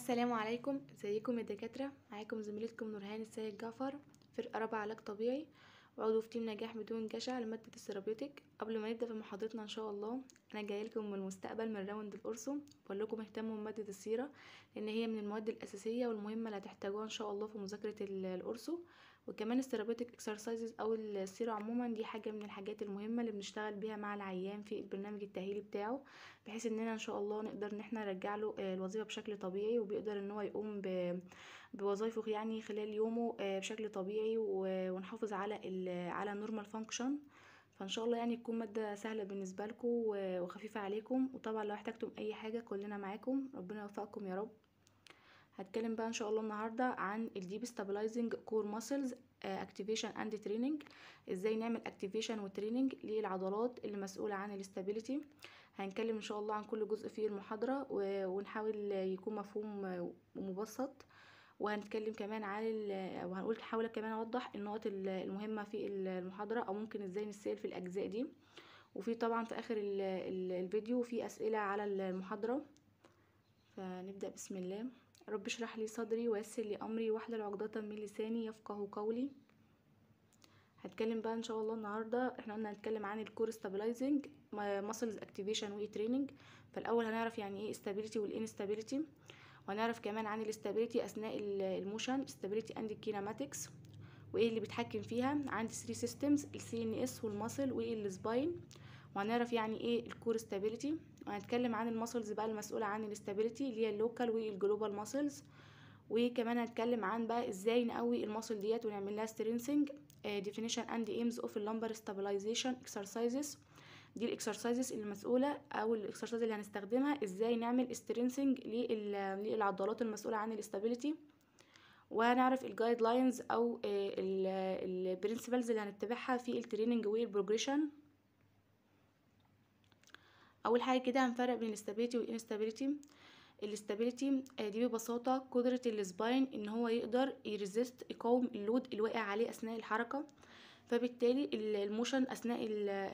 السلام عليكم ازيكم يا دكاتره معاكم زميلتكم نورهان السيد جعفر فرقه رابعه علاج طبيعي عضو في تيم نجاح بدون جشع لماده السيرابيوتك قبل ما نبدا في محاضرتنا ان شاء الله انا جايه لكم من المستقبل من راوند القرصم بقول لكم اهتموا بماده السيره لان هي من المواد الاساسيه والمهمه اللي هتحتاجوها ان شاء الله في مذاكره القرصو وكمان الثيرابيوتيك اكسرسايزز او السيرة عموما دي حاجة من الحاجات المهمة اللي بنشتغل بيها مع العيان في البرنامج التأهيلي بتاعه بحيث اننا ان شاء الله نقدر ان احنا نرجع له آه، الوظيفة بشكل طبيعي وبيقدر ان هو يقوم بوظايفه يعني خلال يومه آه، بشكل طبيعي ونحافظ على على النورمال فانكشن فان شاء الله يعني تكون ماده سهله بالنسبه لكم وخفيفه عليكم وطبعا لو احتجتم اي حاجه كلنا معاكم ربنا يوفقكم يا رب هتكلم بقى ان شاء الله النهارده عن الديب ستابلايزنج كور ماسلز اكتيفيشن اند تريننج ازاي نعمل اكتيفيشن وتريننج للعضلات اللي مسؤوله عن الاستابيليتي هنتكلم ان شاء الله عن كل جزء في المحاضره ونحاول يكون مفهوم ومبسط وهنتكلم كمان عن وهنقول هحاول كمان اوضح النقط المهمه في المحاضره او ممكن ازاي نسال في الاجزاء دي وفي طبعا في اخر الفيديو في اسئله على المحاضره فنبدا بسم الله رب اشرح لي صدري ويسر لي امري واحلل عقدة من لساني يفقه قولي هتكلم بقى ان شاء الله النهارده احنا قلنا هنتكلم عن الكور ستابلايزنج ماسلز اكتيفيشن وي تريننج فالاول هنعرف يعني ايه استابيليتي والانستابيليتي وهنعرف كمان عن الاستابيليتي اثناء الموشن استابيليتي اند الكيناماتكس وايه اللي بيتحكم فيها عندي 3 سيستمز السي ان اس والماسل والسباين وهنعرف يعني ايه الكور ستابيليتي هنتكلم عن المسلز بقى المسؤولة عن الاستابيليتي اللي هي اللوكال والجلوبال مسلز وكمان هنتكلم عن بقى ازاي نقوي المسل ديت ونعمل لها سترينسنج ديفينيشن اند ايمز اوف اللمبر ستابلايزيشن اكسرسايزز دي الاكسرسايزز المسؤوله او الاكسرسايز اللي هنستخدمها ازاي نعمل سترينسنج للعضلات المسؤوله عن الاستابيليتي وهنعرف الجايد لاينز او آه، البرنسبلز اللي هنتبعها في التريننج والبروجريشن اول حاجه كده هنفرق بين الاستابيليتي والانستابيليتي الاستابيليتي آه، دي ببساطه قدره السباين ان هو يقدر يريزست يقاوم اللود الواقع عليه اثناء الحركه فبالتالي الموشن اثناء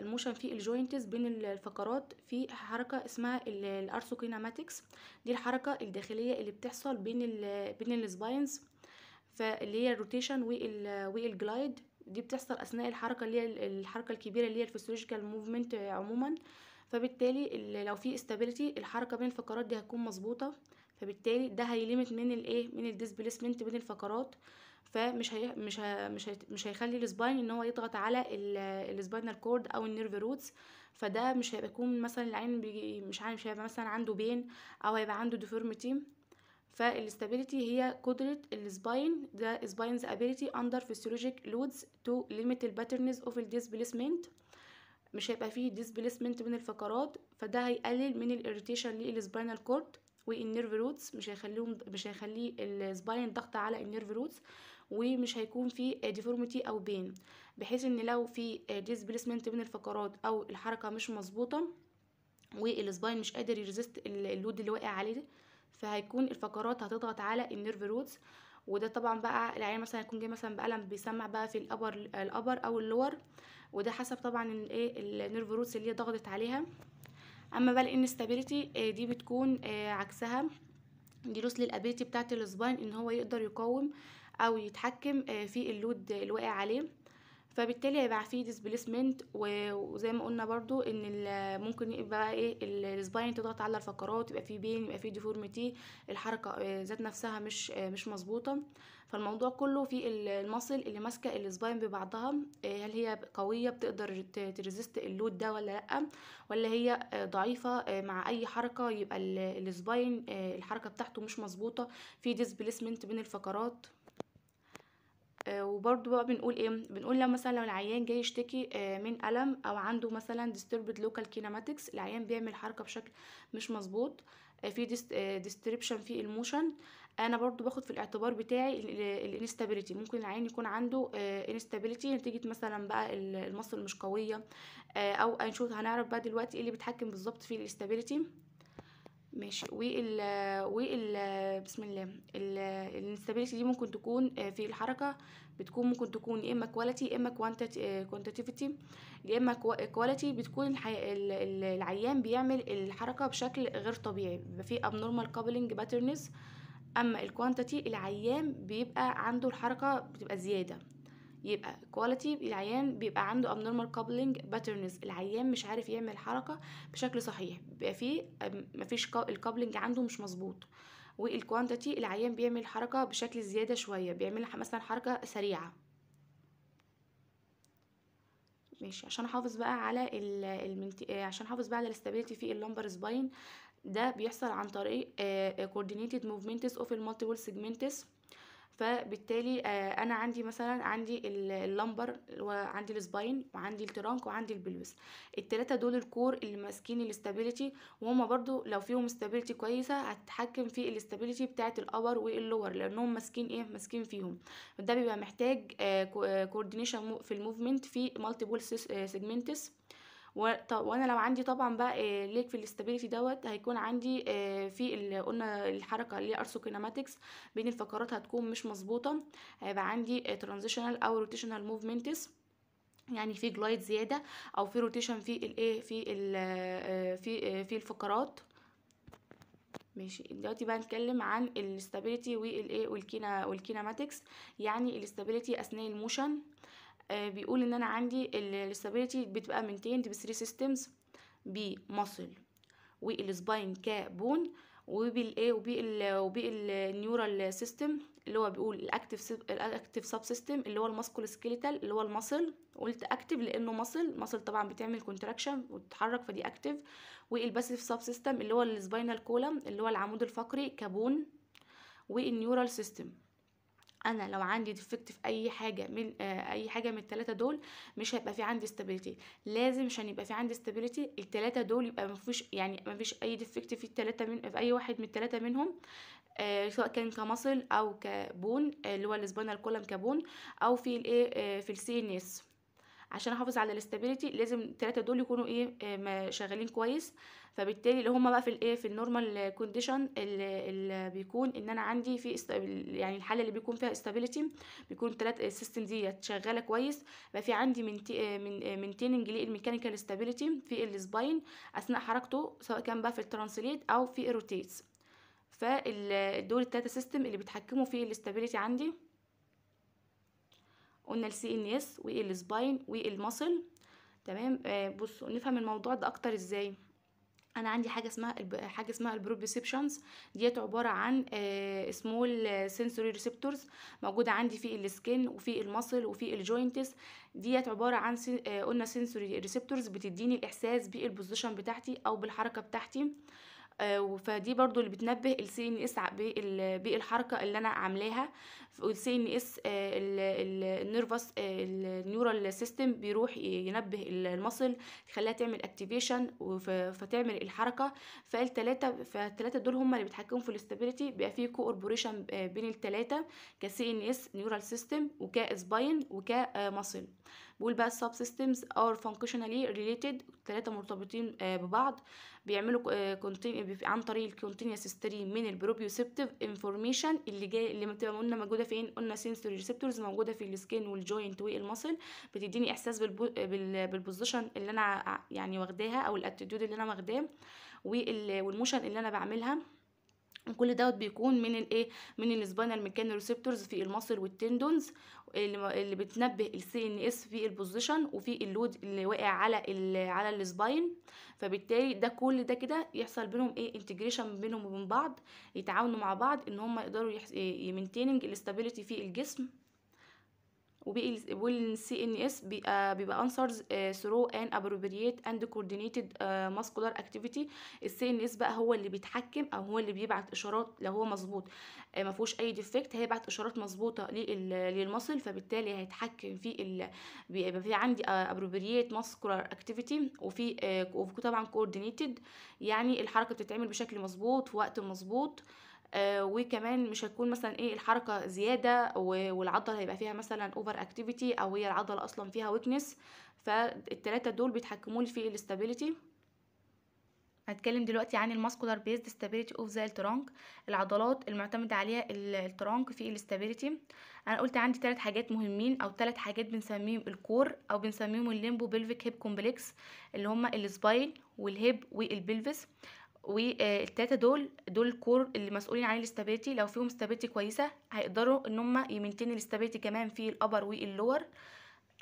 الموشن في الجوينتس بين الفقرات في حركه اسمها الارثوكيناماتكس دي الحركه الداخليه اللي بتحصل بين ال بين السباينز فاللي هي الروتيشن والجلايد دي بتحصل اثناء الحركه اللي هي الحركه الكبيره اللي هي الفسيولوجيكال موفمنت عموما فبالتالي لو في استابيليتي الحركه بين الفقرات دي هتكون مظبوطه فبالتالي ده هيليمت من الايه من الديسبليسمنت بين الفقرات فمش هي مش مش هي... مش هيخلي السباين ان هو يضغط على السباينال كورد او النيرف روتس فده مش هيبقى مثلا العين بيجي مش عارف مش هيبقى مثلا عنده بين او هيبقى عنده ديفورميتي فالاستابيليتي هي قدرة السباين ده سباينز ability under physiologic loads تو limit الباترنز اوف of displacement مش هيبقى فيه displacement بين الفقرات فده هيقلل من الirritation للسباينال كورد والنيرف روتس مش هيخليهم مش هيخلي السباين ضغط على النيرف روتس ومش هيكون في ديفورميتي او بين بحيث ان لو في displacement بين الفقرات او الحركه مش مظبوطه والسباين مش قادر يريزست اللود اللي واقع عليه فهيكون الفقرات هتضغط على النيرف روتس وده طبعا بقى العيان مثلا هيكون جاي مثلا بألم بيسمع بقى في الابر الابر او اللور وده حسب طبعا الايه النيرف روتس اللي هي ضغطت عليها اما بقى الانستابيليتي آه، دي بتكون آه، عكسها دي روس للابيليتي بتاعت السباين ان هو يقدر يقاوم او يتحكم آه، في اللود الواقع عليه فبالتالي هيبقى فيه ديسبليسمنت وزي ما قلنا برضو ان ممكن يبقى ايه السباين تضغط على الفقرات يبقى فيه بين يبقى فيه ديفورميتي الحركه آه، ذات نفسها مش آه، مش مظبوطه فالموضوع كله في المصل اللي ماسكه السباين ببعضها آه، هل هي قويه بتقدر تريزيست اللود ده ولا لا ولا هي ضعيفه مع اي حركه يبقى السباين الحركه بتاعته مش مظبوطه في ديسبليسمنت بين الفقرات آه، وبرده بقى بنقول ايه بنقول لو مثلا لو العيان جاي يشتكي آه، من الم او عنده مثلا disturbed local kinematics العيان بيعمل حركه بشكل مش مظبوط آه، في ديستربشن في الموشن انا برضو باخد في الاعتبار بتاعي الانستابيليتي ممكن العين يكون عنده انستابيليتي نتيجه مثلا بقى المصل مش قويه او هنعرف بقى دلوقتي ايه اللي بيتحكم بالظبط في الانستابيليتي ماشي وال وال بسم الله الانستابيليتي دي ممكن تكون آه، في الحركه بتكون ممكن تكون يا اما كواليتي يا اما كوانتيتيفيتي آه، يا اما كواليتي بتكون العيان بيعمل الحركه بشكل غير طبيعي بيبقى في abnormal coupling patterns اما الكوانتيتي العيان بيبقى عنده الحركه بتبقى زياده يبقى كواليتي العيان بيبقى عنده abnormal coupling patterns العيان مش عارف يعمل حركة بشكل صحيح بيبقى فيه مفيش الكابلنج عنده مش مظبوط والكوانتيتي العيان بيعمل حركة بشكل زيادة شوية بيعمل مثلا حركة سريعة ماشي عشان احافظ بقى على المنت... آه، عشان احافظ بقى على الاستابيليتي في اللومبر سباين ده بيحصل عن طريق آه، coordinated movements of المالتي وول segments فبالتالي آه، انا عندي مثلا عندي اللمبر وعندي السباين وعندي الترانك وعندي البلبس التلاتة دول الكور اللي ماسكين الاستابيليتي وهما برضو لو فيهم استابيليتي كويسه هتتحكم في الاستابيليتي بتاعه الابر واللور لانهم ماسكين ايه ماسكين فيهم ده بيبقى محتاج آه، كوردينيشن آه، في الموفمنت في مالتيبل سيجمنتس وانا لو عندي طبعا بقى ليك في الاستابيليتي دوت هيكون عندي آه، في اللي قلنا الحركه اللي ارثوكيناماتكس بين الفقرات هتكون مش مظبوطه هيبقى عندي ترانزيشنال آه، او روتيشنال موفمنتس يعني في جلايد زياده او في روتيشن في الايه في ال في آه، في الفقرات ماشي دلوقتي بقى نتكلم عن الاستابيليتي والايه والكينا والكيناماتكس يعني الاستابيليتي اثناء الموشن آه آه، بيقول ان انا عندي الاستابيليتي بتبقى مينتيند بثري سيستمز بمصل والسباين كبون وبي وبي وبي النيورال سيستم اللي هو بيقول الاكتف الاكتف سب سيستم اللي هو الماسكول سكيليتال اللي هو المصل قلت اكتف لانه مصل مصل طبعا بتعمل كونتراكشن وتتحرك فدي اكتف والباسيف سب سيستم اللي هو السباينال كولم اللي هو العمود الفقري كبون والنيورال سيستم انا لو عندي ديفكت في اي حاجه من آه، اي حاجه من الثلاثه دول مش هيبقى في عندي استابيليتي لازم عشان يبقى في عندي استابيليتي الثلاثه دول يبقى مفيش يعني فيش اي ديفكت في الثلاثه من في اي واحد من الثلاثه منهم آه، سواء كان كمصل او كبون آه، اللي هو السباينال كولم كبون او في الايه في السي ان اس عشان احافظ على الاستابيليتي لازم الثلاثه دول يكونوا ايه آه، شغالين كويس فبالتالي اللي هما بقى في الايه في النورمال كونديشن اللي, بيكون ان انا عندي في يعني الحاله اللي بيكون فيها استابيليتي بيكون الثلاث السيستم دي شغاله كويس بقى في عندي من من مينتيننج للميكانيكال استابيليتي في السباين اثناء حركته سواء كان بقى في الترانسليت او في الروتيتس فالدول التلاته سيستم اللي بيتحكموا في الاستابيليتي عندي قلنا السي ان اس والسباين والمسل تمام آه بصوا نفهم الموضوع ده اكتر ازاي انا عندي حاجه اسمها حاجه اسمها البروبيسبشنز ديت عباره عن سمول سنسوري ريسبتورز موجوده عندي في السكن وفي المصل وفي الجوينتس ديت عباره عن آه، قلنا سنسوري ريسبتورز بتديني الاحساس بالبوزيشن بتاعتي او بالحركه بتاعتي آه، فدي برضو اللي بتنبه السي ان اس بالحركه اللي انا عاملاها والسي ان اس آه، النيرفس آه، النيورال سيستم بيروح ينبه المصل يخليها تعمل اكتيفيشن فتعمل الحركه فالثلاثه فالثلاثه دول هم اللي بيتحكموا في الاستابيليتي بيبقى في كوربوريشن بين التلاته كسي ان اس نيورال سيستم وكاسباين وكمصل بيقول بقى السب سيستمز ار فانكشنالي ريليتد ثلاثه مرتبطين آه، ببعض بيعملوا آه، عن طريق الكونتينوس ستريم من البروبيوسبتيف انفورميشن اللي جاي اللي بتبقى قلنا موجوده فين قلنا سنسوري ريسبتورز موجوده في السكين والجوينت والمسل بتديني احساس بالبوزيشن اللي انا يعني واخداها او الاتيتيود اللي انا واخداه والموشن اللي انا بعملها وكل دوت بيكون من الايه من السبينال ميكانو ريسبتورز في المصل والتندونز اللي, اللي بتنبه السي ان اس في البوزيشن وفي اللود اللي واقع على ال على السباين فبالتالي ده كل ده كده يحصل بينهم ايه انتجريشن بينهم وبين بعض يتعاونوا مع بعض ان هم يقدروا يمنتيننج الاستابيليتي في الجسم والسي ان اس بيبقى انسرز ثرو ان ابروبريت اند كوردينيتد ماسكولار اكتيفيتي السي ان اس بقى هو اللي بيتحكم او هو اللي بيبعت اشارات لو هو مظبوط آه، ما فيهوش اي ديفكت هيبعت اشارات مظبوطه للمصل فبالتالي هيتحكم في ال... بيبقى في عندي ابروبريت ماسكولار اكتيفيتي وفي آه، وفي طبعا كوردينيتد يعني الحركه بتتعمل بشكل مظبوط في وقت مظبوط آه، وكمان مش هتكون مثلا ايه الحركه زياده والعضله هيبقى فيها مثلا اوفر اكتيفيتي او هي العضله اصلا فيها ويكنس فالتلاته دول بيتحكموا لي في الاستابيليتي هتكلم دلوقتي عن الماسكولار بيز ستابيليتي اوف ذا الترانك العضلات المعتمدة عليها الترانك في الاستابيليتي انا قلت عندي ثلاث حاجات مهمين او ثلاث حاجات بنسميهم الكور او بنسميهم الليمبو بلفيك هيب كومبلكس اللي هما السباين والهيب والبلفس والتلاته دول دول الكور اللي مسؤولين عن الاستابيلتي لو فيهم استابيلتي كويسه هيقدروا ان هم يمنتين الاستابيلتي كمان في الابر واللور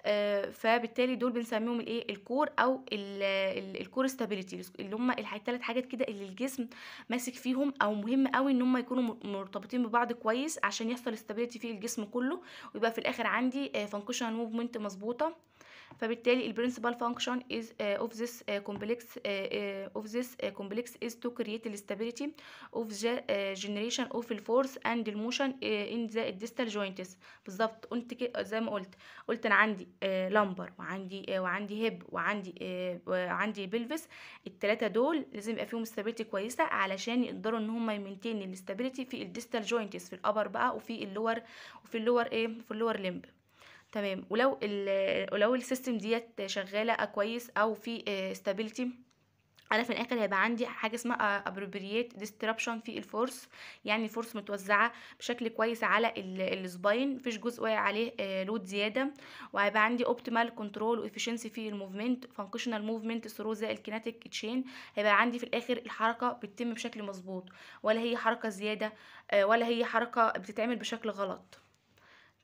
آه، فبالتالي دول بنسميهم الايه الكور او الكور ستابيليتي اللي هم الثلاث حاجات كده اللي الجسم ماسك فيهم او مهم قوي ان هم يكونوا مرتبطين ببعض كويس عشان يحصل استابيليتي في الجسم كله ويبقى في الاخر عندي فانكشنال آه، موفمنت مظبوطه فبالتالي البرنسبال فانكشن از اوف ذس كومبلكس اوف ذس كومبلكس از تو كرييت الاستابيليتي اوف جنريشن اوف الفورس اند الموشن ان ذا الديستال جوينتس بالظبط قلت آه، زي ما قلت قلت انا عندي لامبر آه، وعندي آه، وعندي هيب وعندي وعندي بلفس الثلاثه دول لازم يبقى فيهم استابيليتي كويسه علشان يقدروا ان هم يمنتين الاستابيليتي في الديستال جوينتس في الابر بقى وفي اللور وفي اللور ايه في اللور لمب تمام ولو ال ولو السيستم ديت شغاله آه، كويس او في استابيليتي آه، انا في الاخر هيبقى عندي حاجه اسمها ابروبريت آه، ديستربشن في الفورس يعني الفورس متوزعه بشكل كويس على السباين مفيش جزء واقع عليه لود زياده وهيبقى عندي اوبتيمال كنترول وافيشنسي في الموفمنت فانكشنال موفمنت ثرو the kinetic تشين هيبقى عندي في الاخر الحركه بتتم بشكل مظبوط ولا هي حركه زياده ولا هي حركه بتتعمل بشكل غلط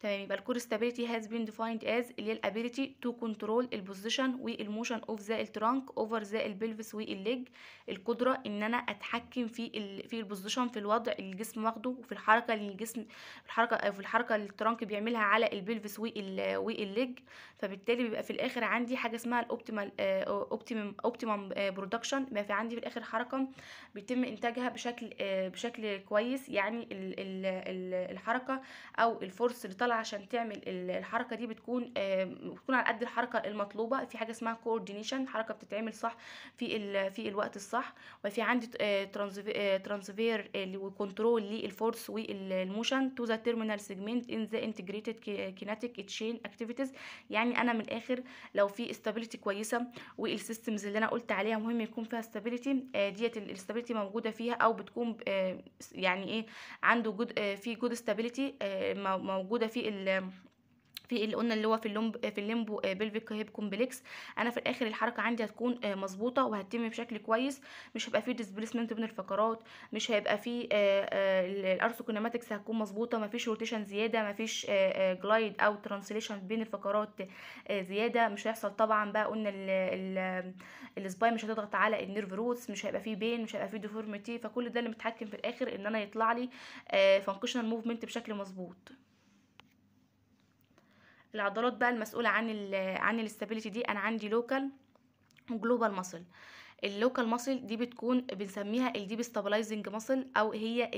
تمام يبقى الكور ستابيليتي هاز بين ديفايند از اللي هي الابيليتي تو كنترول البوزيشن والموشن اوف ذا الترانك اوفر ذا البلفس والليج القدره ان انا اتحكم في ال في البوزيشن في الوضع اللي الجسم واخده وفي الحركه اللي الجسم الحركه في الحركه اللي الترانك بيعملها على البلفس والليج فبالتالي بيبقى في الاخر عندي حاجه اسمها الاوبتيمال اوبتيمم اوبتيمم برودكشن بيبقى في عندي في الاخر حركه بيتم انتاجها بشكل آه، بشكل كويس يعني الحركه او الفورس اللي طالعه عشان تعمل الحركه دي بتكون بتكون على قد الحركه المطلوبه في حاجه اسمها كوردينيشن حركه بتتعمل صح في في الوقت الصح وفي عندي ترانسفير وكنترول للفورس والموشن تو ذا تيرمينال سيجمنت ان ذا انتجريتد كيناتيك تشين اكتيفيتيز يعني انا من الاخر لو في استابيليتي كويسه والسيستمز اللي انا قلت عليها مهم يكون فيها استابيليتي آه، ديت الاستابيليتي موجوده فيها او بتكون آه، يعني ايه عنده جود آه، في جود استابيليتي موجوده فيها في ال في اللي قلنا اللي هو في اللمب في الليمبو آه، بلفيك هيب كومبلكس انا في الاخر الحركه عندي هتكون آه، مظبوطه وهتتم بشكل كويس مش هيبقى فيه ديسبليسمنت بين الفقرات مش هيبقى فيه آه، الارثوكيناماتكس هتكون مظبوطه مفيش روتيشن زياده مفيش جلايد او ترانسليشن بين الفقرات زياده مش هيحصل طبعا بقى قلنا السباي مش هتضغط على النيرف روتس مش هيبقى فيه بين مش هيبقى فيه ديفورميتي فكل ده اللي متحكم في الاخر ان انا يطلع لي فانكشنال موفمنت بشكل مظبوط العضلات بقى المسؤوله عن الـ عن الاستابيليتي دي انا عندي لوكال وجلوبال ماسل اللوكال ماسل دي بتكون بنسميها الديب ستابلايزنج ماسل او هي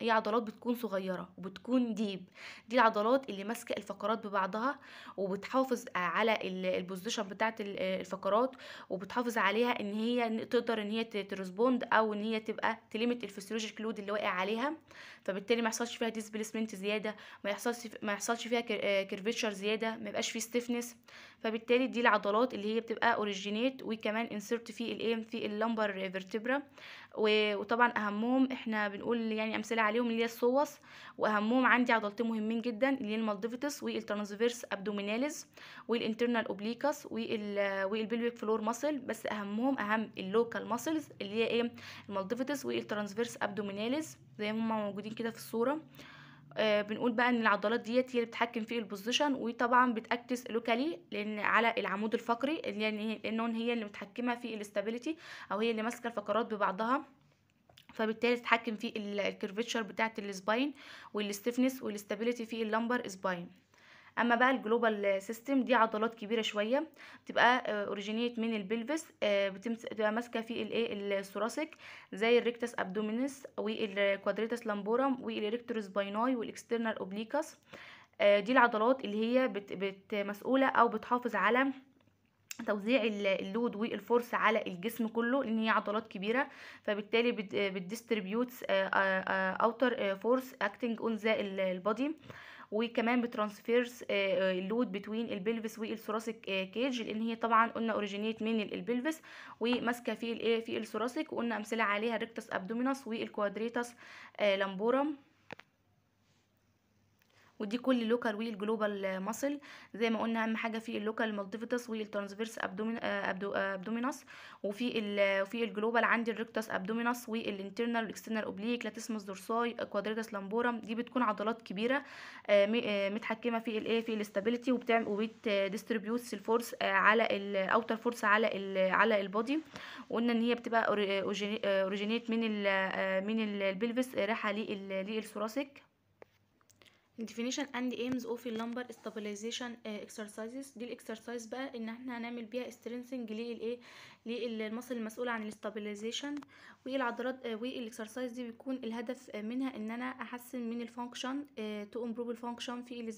هي عضلات بتكون صغيره وبتكون ديب دي العضلات اللي ماسكه الفقرات ببعضها وبتحافظ على البوزيشن بتاعه الفقرات وبتحافظ عليها ان هي تقدر ان هي ترسبوند او ان هي تبقى تليمت الفسيولوجيك لود اللي واقع عليها فبالتالي ما يحصلش فيها ديسبيسمنت زياده ما يحصلش ما يحصلش فيها كيرفيتشر آه، زياده ما يبقاش فيه ستيفنس فبالتالي دي العضلات اللي هي بتبقى اوريجينيت وكمان انسرت في الايه في اللمبر فيرتبرا وطبعا اهمهم احنا بنقول يعني امثله عليهم اللي هي الصوص واهمهم عندي عضلتين مهمين جدا اللي هي المالديفيتس والترانسفيرس ابدوميناليز والانترنال اوبليكاس والبلويك فلور ماسل بس اهمهم اهم اللوكال ماسلز اللي هي ايه المالديفيتس والترانسفيرس ابدوميناليز زي ما هم موجودين كده في الصوره آه، بنقول بقى ان العضلات ديت هي اللي بتحكم في البوزيشن وطبعا بتاكتس لوكالي لان على العمود الفقري يعني لان لانهم هي اللي متحكمه في الاستابيليتي او هي اللي ماسكه الفقرات ببعضها فبالتالي تتحكم في الكيرفتشر بتاعه السباين والستيفنس والاستابيليتي في اللمبر سباين اما بقى الجلوبال سيستم دي عضلات كبيره شويه بتبقى اوريجينيت من البلفس آه، بتبقى ماسكه في الايه الثوراسيك زي الريكتس ابدومينس والكوادريتس لامبورم والريكتورس بايناي والاكسترنال اوبليكاس دي العضلات اللي هي بت بت مسؤوله او بتحافظ على توزيع اللود والفورس على الجسم كله لان هي عضلات كبيره فبالتالي بتديستريبيوت اوتر فورس اكتنج اون ذا البادي وكمان بترانسفيرس آه، آه، اللود بتوين البلفس والثراسك كيج آه، لان هي طبعا قلنا اوريجينيت من البلفس وماسكه في الايه في الثراسك وقلنا امثله عليها ريكتس ابدومينس والكوادريتس لامبورم ودي كل لوكال ويل جلوبال ماسل زي ما قلنا اهم حاجه في اللوكال مالتيفيتس ويل ترانسفيرس ابدومينس وفي وفي الجلوبال عندي الريكتس ابدومينس والانترنال والاكسترنال اوبليك لاتسموس دورساي كوادريجاس لامبورم دي بتكون عضلات كبيره آه، آه، متحكمه في الايه في الاستابيليتي وبتعمل وبت ديستريبيوتس الفورس آه، على الاوتر فورس على الـ على البودي وقلنا ان هي بتبقى اوريجينيت من الـ من البلفس رايحه للثوراسيك definition and aims of lumbar stabilization uh, exercises دي الاكسرسايز بقى ان احنا هنعمل بيها strengthening للايه للمصل المسؤول عن الاستابيلايزيشن والعضلات والاكسرسايز دي بيكون الهدف آه، منها ان انا احسن من الفانكشن تو امبروف الفانكشن في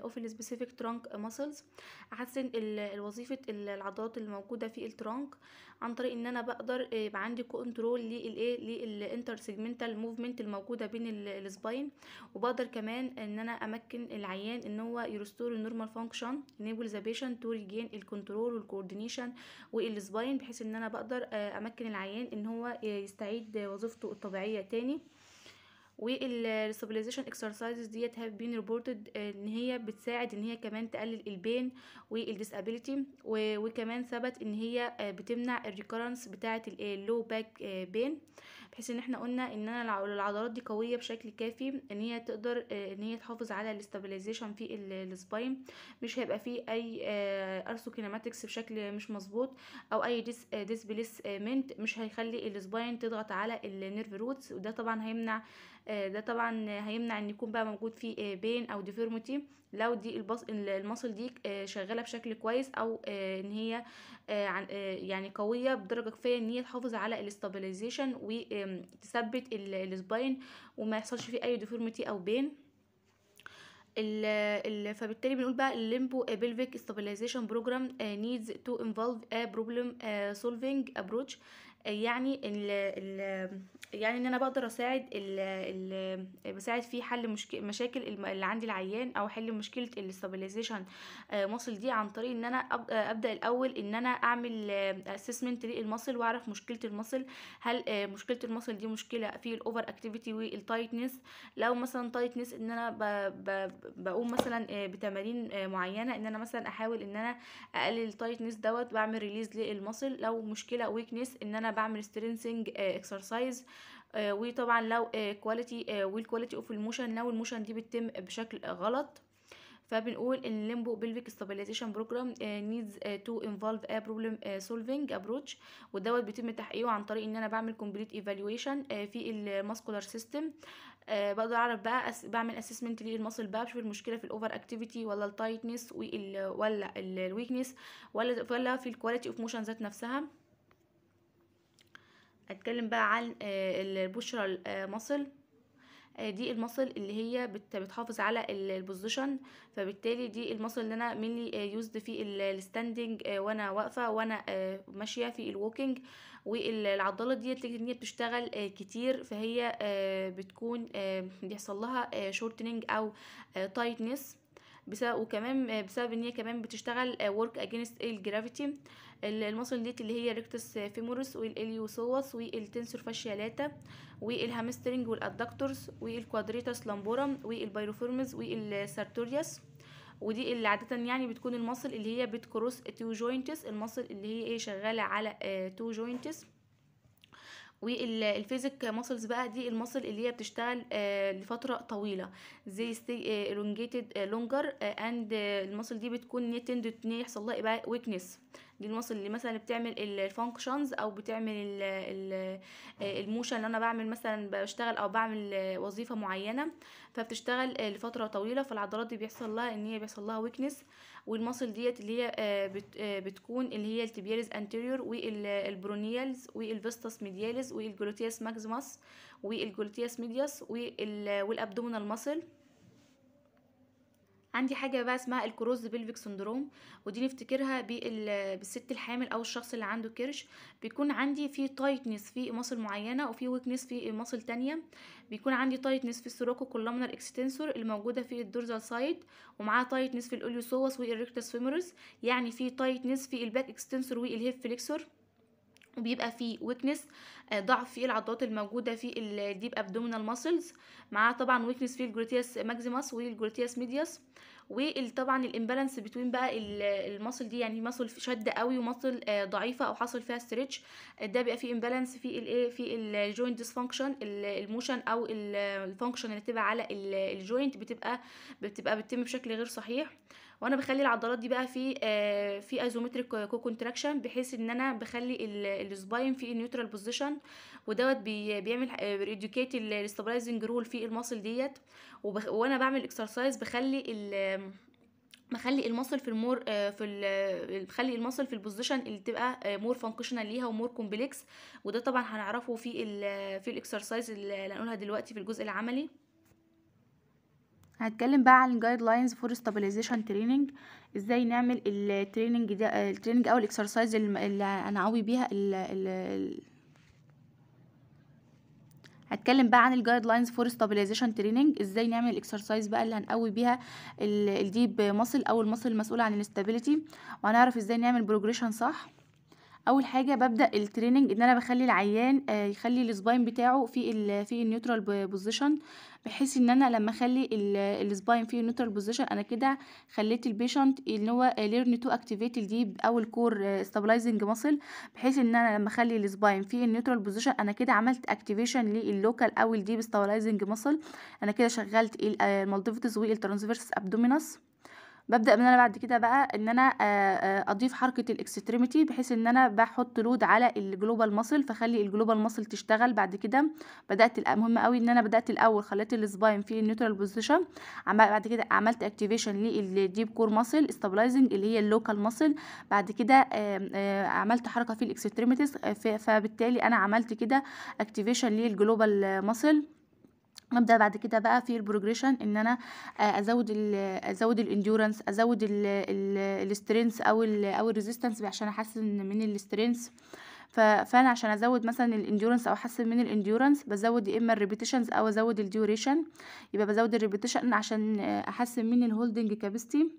اوف السبيسيفيك ترانك ماسلز احسن وظيفه العضلات الموجوده في الترانك عن طريق ان انا بقدر آه، يبقى عندي كنترول للايه للانتر سيجمنتال موفمنت الموجوده بين السباين وبقدر كمان ان انا امكن العيان ان هو يرستور النورمال فانكشن انيبل ذا بيشن تو ريجين الكنترول والكوردينيشن والسباين بحيث ان انا بقدر آه، امكن العيان ان هو آه، يستعيد وظيفته الطبيعيه تاني والستابلايزيشن اكسرسايزز ديت هاف بين ريبورتد ان هي بتساعد ان هي كمان تقلل البين والديسابيليتي وكمان ثبت ان هي آه، بتمنع الريكورنس بتاعه اللو باك بين بحيث ان احنا قلنا ان انا العضلات دي قويه بشكل كافي ان هي تقدر آه، ان هي تحافظ على الاستابيلايزيشن في السباين مش هيبقى فيه اي ارثوكيناماتكس آه، بشكل مش مظبوط او اي ديس ديسبليسمنت مش هيخلي السباين تضغط على النيرف روتس وده طبعا هيمنع آه، ده طبعا هيمنع ان يكون بقى موجود فيه آه، بين او ديفيرمتي لو دي البص المصل دي آه، شغاله بشكل كويس او ان هي يعني قويه بدرجه كفايه ان هي تحافظ على الاستابيلايزيشن وتثبت السباين وما يحصلش فيه اي ديفيرمتي او بين ال ال فبالتالي بنقول بقى الليمبو بيلفيك ستابلايزيشن بروجرام نيدز تو انفولف ا بروبلم سولفينج ابروتش يعني الـ الـ يعني ان انا بقدر اساعد الـ الـ بساعد في حل مشاكل اللي عندي العيان او حل مشكله الاستابيلايزيشن آه، مصل دي عن طريق ان انا ابدا الاول ان انا اعمل اسسمنت آه، للمصل واعرف مشكله المصل هل آه، مشكله المصل دي مشكله في الاوفر اكتيفيتي والتايتنس لو مثلا تايتنس ان انا بقوم مثلا بتمارين معينه ان انا مثلا احاول ان انا اقلل التايتنس دوت بعمل ريليز للمصل لو مشكله ويكنس ان انا بعمل سترينسنج اكسرسايز آه، آه، وطبعا لو كواليتي والكواليتي اوف الموشن لو الموشن دي بتتم بشكل غلط فبنقول ان الليمبو بيلفيك ستابيلايزيشن بروجرام نيدز تو انفولف ا بروبلم سولفينج ابروتش ودوت بيتم تحقيقه عن طريق ان انا بعمل كومبليت ايفالويشن آه، في الماسكولار سيستم بقدر اعرف بقى أس بعمل اسسمنت للمصل بقى بشوف المشكله في الاوفر اكتيفيتي ولا التايتنس ولا الويكنس ولا ولا في الكواليتي اوف موشن ذات نفسها اتكلم بقى عن آه، البشرة المصل آه، آه، دي المصل اللي هي بتحافظ على البوزيشن فبالتالي دي المصل اللي انا مني يوزد في الستاندنج وانا واقفه وانا ماشيه في الووكينج والعضله دي هي بتشتغل كتير فهي بتكون بيحصل لها شورتنينج او تايتنس بسبب وكمان بسبب ان هي كمان بتشتغل ورك اجينست الجرافيتي المصل ديت اللي هي ريكتوس فيمورس والإليوسوس والتنسور فاشيالاتا والهامسترنج والأدكتورز والكوادريتاس لامبورم والبايروفورمز والسارتورياس ودي اللي عادة يعني بتكون المصل اللي هي بتكروس تو جوينتس المصل اللي هي ايه شغالة على تو آه، جوينتس والفيزيك ماسلز بقى دي المصل اللي هي بتشتغل آه، لفتره طويله زي الونجيتد لونجر اند المصل دي بتكون نيتند ان يحصل لها ايه ويكنس دي المصل اللي مثلا بتعمل الفانكشنز او بتعمل آه، الموشن اللي انا بعمل مثلا بشتغل او بعمل آه، وظيفه معينه فبتشتغل لفتره طويله فالعضلات دي بيحصل لها ان هي بيحصل لها ويكنس والمصل ديت اللي هي آه، آه، بتكون اللي هي التبياليز انتيريور والبرونيالز والفيستاس ميدياليز والجلوتياس ماكسيماس والجلوتياس ميدياس والابدومينال ماسل عندي حاجة بقى اسمها الكروز بيلفيك سندروم ودي نفتكرها بالست الحامل او الشخص اللي عنده كرش بيكون عندي في تايتنس في مصل معينة وفي ويكنس في مصل تانية بيكون عندي تايتنس في السيروكو كولومنر اكستنسور الموجودة في الدورزال سايد ومعاه تايتنس في الاوليوسوس والريكتس فيمورس يعني في تايتنس في الباك اكستنسور والهيب فليكسور وبيبقى فيه ويكنس آه، ضعف في العضلات الموجوده في الديب ابدومينال ماسلز معاه طبعا ويكنس في الجلوتياس ماكسيماس والجلوتياس ميدياس وطبعا الامبالانس بتوين بقى المصل دي يعني مصل شد قوي ومصل آه، ضعيفه او حصل فيها ستريتش آه، ده بيبقى فيه امبالانس في الايه في الجوينت ديسفانكشن الموشن او الفانكشن اللي تبقى على الجوينت بتبقى بتبقى بتتم بشكل غير صحيح وانا بخلي العضلات دي بقى في آه في ايزومتريك كو كونتراكشن بحيث ان انا بخلي السباين في نيوترال بوزيشن ودوت بي بيعمل ريديوكيت الستابلايزنج رول في الماسل ديت وانا بعمل اكسرسايز بخلي ال بخلي المصل في المور آه، في ال بخلي المصل في البوزيشن اللي تبقى مور آه، فانكشنال ليها ومور كومبلكس وده طبعا هنعرفه في ال في الاكسرسايز اللي هنقولها دلوقتي في الجزء العملي هتكلم بقى عن الجايد لاينز فور ستابيلايزيشن تريننج ازاي نعمل التريننج ده التريننج او الاكسرسايز اللي انا قوي بيها ال ال هتكلم بقى عن الجايد لاينز فور ستابيلايزيشن تريننج ازاي نعمل الاكسرسايز بقى اللي هنقوي بيها الديب ماسل او الماسل المسؤول عن الاستابيليتي وهنعرف ازاي نعمل بروجريشن صح اول حاجه ببدا التريننج ان انا بخلي العيان آه، يخلي السباين بتاعه في الـ في النيوترال بوزيشن بحيث ان انا لما اخلي السباين في النيوترال بوزيشن انا كده خليت البيشنت ان هو ليرن تو اكتيفيت الديب او الكور ستابلايزنج ماسل بحيث ان انا لما اخلي السباين في النيوترال بوزيشن انا كده عملت اكتيفيشن لللوكال او الديب ستابلايزنج ماسل انا كده شغلت المالتيفيتس والترانسفيرس ابدومينس ببدا ان انا بعد كده بقى ان انا آه، آه، اضيف حركه الاكستريميتي بحيث ان انا بحط لود على الجلوبال ماسل فخلي الجلوبال ماسل تشتغل بعد كده بدات مهم قوي ان انا بدات الاول خليت السباين في النيوترال بوزيشن بعد كده عملت اكتيفيشن للديب كور ماسل استابلايزنج اللي هي اللوكال ماسل بعد كده عملت حركه في الاكستريميتيز آه، فبالتالي انا عملت كده اكتيفيشن للجلوبال ماسل ابدا بعد كده بقى في البروجريشن ان انا آه، ازود الـ ازود الانديورنس ازود السترينث او الـ او الريزيستنس عشان احسن من السترينث فانا عشان ازود مثلا الانديورنس او احسن من الانديورنس بزود يا اما الريبيتيشنز او ازود الديوريشن يبقى بزود الريبيتيشن آه، عشان احسن من الهولدنج كاباسيتي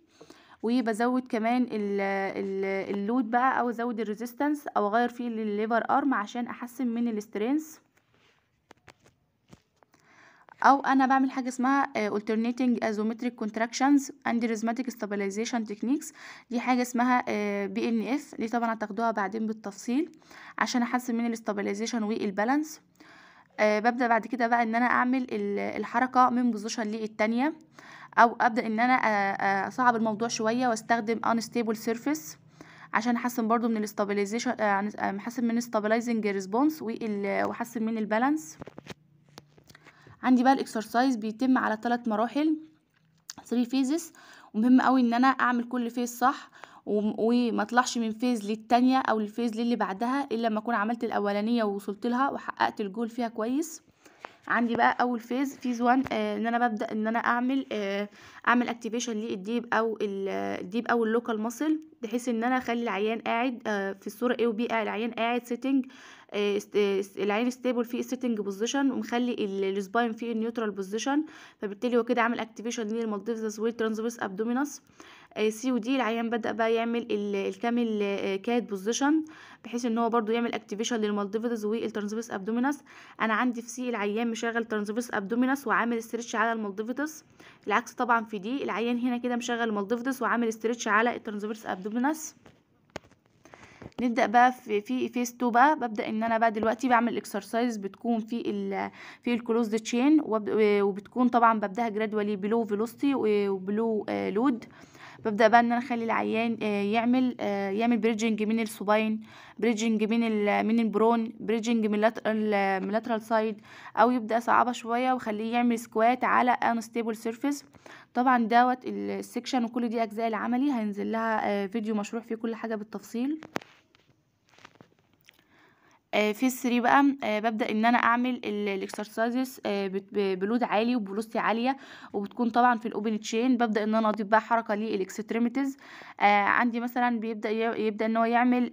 وبزود كمان اللود بقى او ازود الريزيستنس او اغير فيه الليفر ارم عشان احسن من السترينث او انا بعمل حاجه اسمها آه، alternating isometric contractions and rhythmic stabilization techniques دي حاجه اسمها بي ان اف دي طبعا هتاخدوها بعدين بالتفصيل عشان احسن من الاستابيلايزيشن والبالانس آه، ببدا بعد كده بقى ان انا اعمل الحركه من بوزيشن للتانيه او ابدا ان انا آه، اصعب الموضوع شويه واستخدم unstable surface عشان احسن برضو من الاستابيلايزيشن احسن من الاستابيلايزنج ريسبونس واحسن من البالانس عندي بقى الاكسرسايز بيتم على ثلاث مراحل 3 فيزز ومهم قوي ان انا اعمل كل فيز صح وما اطلعش من فيز للتانية او الفيز للي بعدها الا لما اكون عملت الاولانيه ووصلت لها وحققت الجول فيها كويس عندي بقى اول فيز فيز 1 آه ان انا ببدا ان انا اعمل آه اعمل اكتيفيشن للديب او الديب او اللوكال ماسل بحيث ان انا اخلي العيان قاعد آه في الصوره A وبي آه، العيان قاعد سيتنج آه، العين ستيبل في سيتنج بوزيشن ومخلي السباين في النيوترال بوزيشن فبالتالي هو كده عامل اكتيفيشن للمالديفيزس والترانزفيرس ابدومينس سي ودي العيان بدا بقى يعمل الكامل كات آه، بوزيشن بحيث ان هو برده يعمل اكتيفيشن للمالديفيدز والترانزفيرس ابدومينس انا عندي في سي العيان مشغل ترانزفيرس ابدومينس وعامل استرتش على المالديفيدز العكس طبعا في دي العيان هنا كده مشغل المالديفيدز وعامل استرتش على الترانزفيرس ابدومينس نبدا بقى في في فيس 2 بقى ببدا ان انا بقى دلوقتي بعمل اكسرسايز بتكون في ال في الكلوزد تشين وبتكون طبعا ببداها جرادوالي بلو فيلوستي وبلو لود آه ببدأ بقى ان انا اخلي العيان آه، يعمل آه، يعمل بريدجنج من السوباين بريدجنج من من البرون بريدجنج من اللاترال سايد او يبدأ صعبة شوية واخليه يعمل سكوات على انستيبل سيرفيس طبعا دوت السكشن وكل دي اجزاء العملي هينزل لها فيديو آه، مشروح فيه كل حاجة بالتفصيل آه، في ال3 بقى آه، ببدا ان انا اعمل الاكسرسايزز آه، بلود عالي وبلوستي عاليه وبتكون طبعا في الاوبن تشين ببدا ان انا اضيف بقى حركه للاكستريميتيز عندي مثلا بيبدا يبدا ان هو يعمل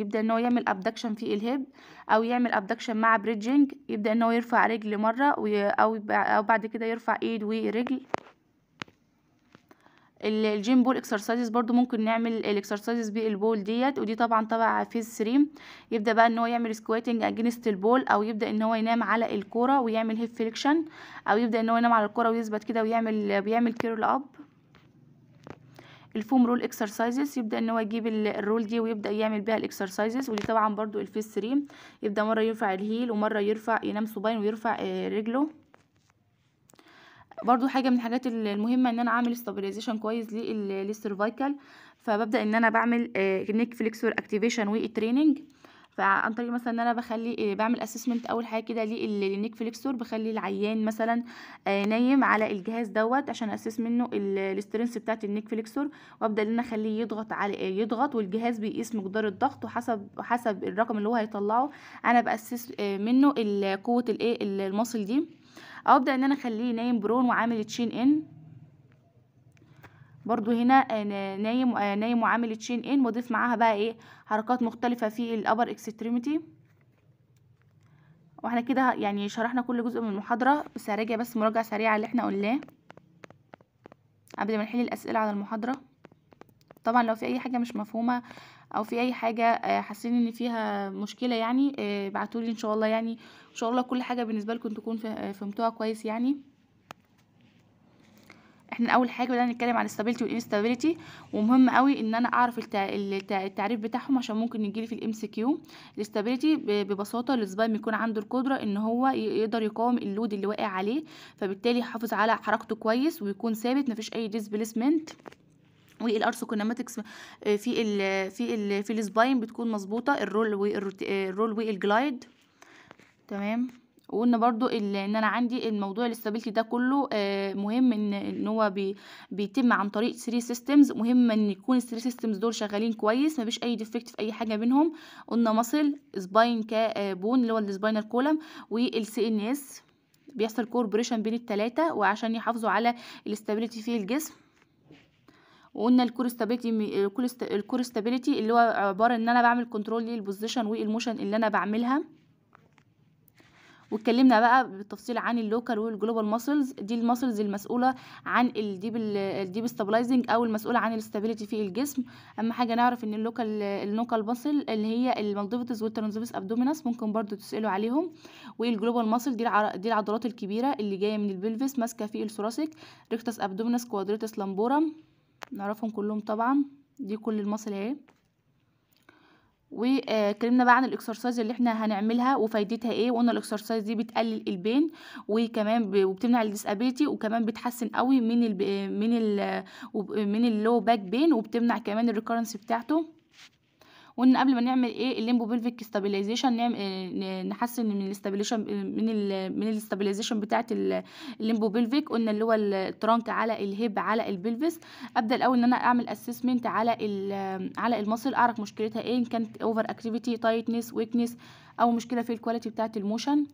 يبدا ان هو يعمل ابدكشن في الهيب او يعمل ابدكشن مع بريدجنج يبدا ان هو يرفع رجل مره او بعد كده يرفع ايد ورجل الجيم بول اكسرسايزز برضو ممكن نعمل الاكسرسايزز بالبول ديت ودي طبعا تبع فيز 3 يبدا بقى ان هو يعمل سكواتنج اجينست البول او يبدا ان هو ينام على الكوره ويعمل هيب فليكشن او يبدا ان هو ينام على الكوره ويثبت كده ويعمل بيعمل كيرل اب الفوم رول اكسرسايزز يبدا ان هو يجيب الرول دي ويبدا يعمل بيها الاكسرسايزز ودي طبعا برضو الفيز 3 يبدا مره يرفع الهيل ومره يرفع ينام صباين ويرفع آه، رجله برضو حاجه من الحاجات المهمه ان انا اعمل استابيلايزيشن كويس للسيرفايكال فببدا ان انا بعمل نيك فليكسور اكتيفيشن وتريننج فعن طريق مثلا ان انا بخلي آه، بعمل اسسمنت اول حاجه كده للنيك فليكسور بخلي العيان مثلا آه، نايم على الجهاز دوت عشان اسس منه الاسترنس بتاعت النيك فليكسور وابدا ان انا اخليه يضغط على آه، يضغط والجهاز بيقيس مقدار الضغط وحسب حسب الرقم اللي هو هيطلعه انا باسس منه قوه الايه المصل دي ابدا ان انا اخليه نايم برون وعامل تشين ان برضو هنا آه، نايم آه، نايم وعامل تشين ان واضيف معاها بقى ايه حركات مختلفه في الابر اكستريميتي واحنا كده يعني شرحنا كل جزء من المحاضره بس هراجع بس مراجعه سريعه اللي احنا قلناه قبل ما نحل الاسئله على المحاضره طبعا لو في اي حاجه مش مفهومه او في اي حاجه آه، حاسين ان فيها مشكله يعني آه، بعتولي ان شاء الله يعني ان شاء الله كل حاجه بالنسبه لكم تكون فهمتوها آه، كويس يعني احنا اول حاجه بدأنا نتكلم عن الستابيليتي والانستابيليتي ومهم قوي ان انا اعرف التعريف بتاعهم عشان ممكن يجيلي في الام سي كيو الاستابيليتي ببساطه الزباين بيكون عنده القدره ان هو يقدر يقاوم اللود اللي واقع عليه فبالتالي يحافظ على حركته كويس ويكون ثابت مفيش اي displacement والارثوكينماتكس آه، في ال في ال في السباين بتكون مظبوطه الرول والرول والجلايد تمام وقلنا برضو ان انا عندي الموضوع الاستابيلتي ده كله آه، مهم ان ان هو بي بيتم عن طريق 3 سيستمز مهم ان يكون ال 3 سيستمز دول شغالين كويس مفيش اي ديفكت في اي حاجه منهم قلنا مصل سباين كبون اللي هو السباينال كولم والسي ان اس بيحصل كوربريشن بين التلاتة وعشان يحافظوا على الاستابيلتي في الجسم وقلنا الكور ستابيليتي الكور ستابيليتي اللي هو عباره ان انا بعمل كنترول للبوزيشن والموشن اللي انا بعملها واتكلمنا بقى بالتفصيل عن اللوكال والجلوبال ماسلز دي الماسلز المسؤوله عن الديب الديب ستابلايزنج او المسؤوله عن الاستابيليتي في الجسم اهم حاجه نعرف ان اللوكال النوكال ماسل اللي هي المالديفيتس والترانزفيرس ابدومينس ممكن برضو تسالوا عليهم والجلوبال ماسل دي دي العضلات الكبيره اللي جايه من البلفس ماسكه في الثوراسيك ريكتس ابدومينس كوادريتس لامبورم نعرفهم كلهم طبعا دي كل المصل اهي واتكلمنا آه، بقى عن الاكسرسايز اللي احنا هنعملها وفايدتها ايه وقلنا الاكسرسايز دي بتقلل البين وكمان وبتمنع الديسابيلتي وكمان بتحسن قوي من ال من ال من اللو باك بين وبتمنع كمان الريكورنس بتاعته وان قبل ما نعمل ايه الليمبو بيلفيك ستابيلايزيشن نعم-، آه، نحسن من الاستابيليشن من الـ من الاستابيلايزيشن بتاعه الليمبو بيلفيك قلنا اللي هو الترانك على الهيب على البلفس ابدا الاول ان انا اعمل اسسمنت على على المصل اعرف مشكلتها ايه ان كانت اوفر اكتيفيتي تايتنس ويكنس او مشكله في الكواليتي بتاعه الموشن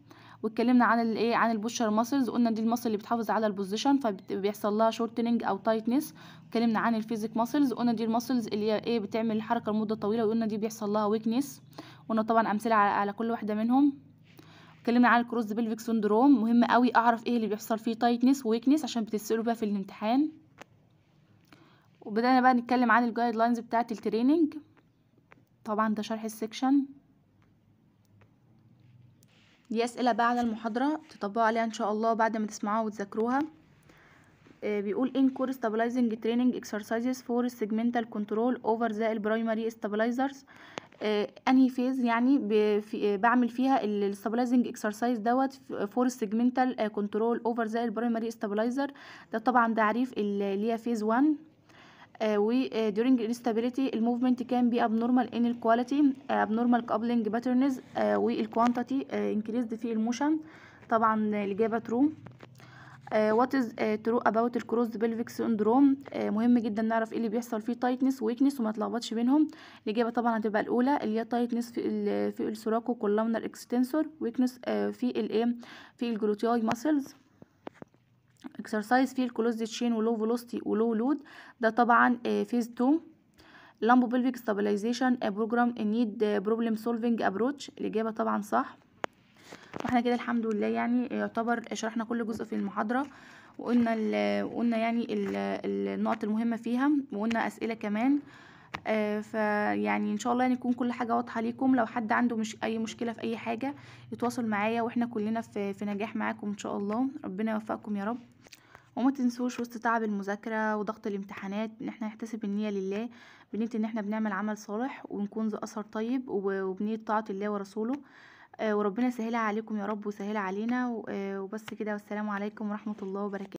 واتكلمنا عن الايه عن البوشر ماسلز قلنا دي الماسل اللي بتحافظ على البوزيشن فبيحصل لها شورتنج او تايتنس اتكلمنا عن الفيزيك ماسلز قلنا دي الماسلز اللي هي ايه بتعمل الحركه لمده طويله وقلنا دي بيحصل لها ويكنس قلنا طبعا امثله على, على كل واحده منهم اتكلمنا عن الكروس بيلفيك سندروم مهم قوي اعرف ايه اللي بيحصل فيه تايتنس ويكنس عشان بتسالوا بقى في الامتحان وبدأنا بقى نتكلم عن الجايد لاينز بتاعة التريننج طبعا ده شرح السكشن دي أسئلة بعد المحاضرة تطبقوا عليها إن شاء الله بعد ما تسمعوها وتذاكروها آه، بيقول core stabilizing training exercises for segmental control over the primary stabilizers آه، انهي فيز يعني آه، بعمل فيها الستابلايزنج اكسرسايز دوت فور سيجمنتال كنترول اوفر ذا البرايمري ستابلايزر ده طبعا تعريف اللي هي فيز 1 وديورنج الانستابيليتي الموفمنت كان بي ابنورمال ان الكواليتي ابنورمال كابلنج باترنز والكوانتيتي انكريزد في الموشن طبعا الاجابه ترو وات از ترو اباوت الكروس بلفيك سندروم مهم جدا نعرف ايه اللي بيحصل فيه تايتنس ويكنس وما تلخبطش بينهم الاجابه طبعا هتبقى الاولى اللي هي تايتنس في ال في السوراكو كولامنر اكستنسور ويكنس في الايه في الجلوتياي ماسلز اكسرسايز فيه الكلوزد تشين ولو فيلوستي ولو لود ده طبعا فيز آه، 2 لامبو بيلفيك ستابلايزيشن بروجرام نيد بروبلم سولفنج ابروتش الاجابه طبعا صح واحنا كده الحمد لله يعني آه، يعتبر آه، شرحنا كل جزء في المحاضره وقلنا وقلنا يعني النقط المهمه فيها وقلنا اسئله كمان آه، فيعني ان شاء الله نكون يعني كل حاجه واضحه ليكم لو حد عنده مش اي مشكله في اي حاجه يتواصل معايا واحنا كلنا في, في نجاح معاكم ان شاء الله ربنا يوفقكم يا رب وما تنسوش وسط تعب المذاكرة وضغط الامتحانات ان احنا نحتسب النية لله بنية ان احنا بنعمل عمل صالح ونكون ذو اثر طيب وبنية طاعة الله ورسوله آه، وربنا يسهلها عليكم يا رب ويسهلها علينا آه، وبس كده والسلام عليكم ورحمة الله وبركاته